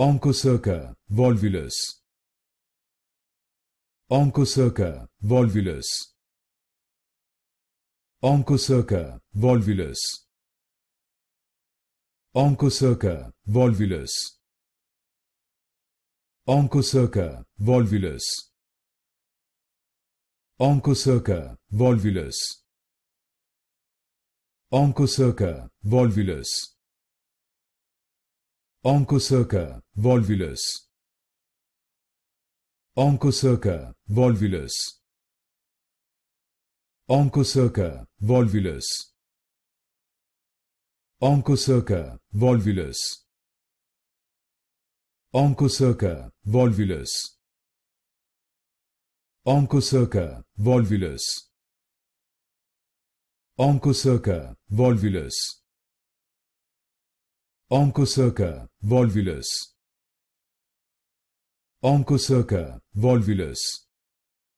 Onchocerca volvulus. Onchocerca volvulus. Onchocerca volvulus. Onchocerca volvulus. Onchocerca volvulus. Onchocerca volvulus. volvulus. Onchocerca volvulus. Onchocerca volvulus. Onchocerca volvulus. Onchocerca volvulus. Onchocerca volvulus. Onchocerca volvulus. Onchocerca volvulus. Onchocerca volvulus. Onchocerca volvulus.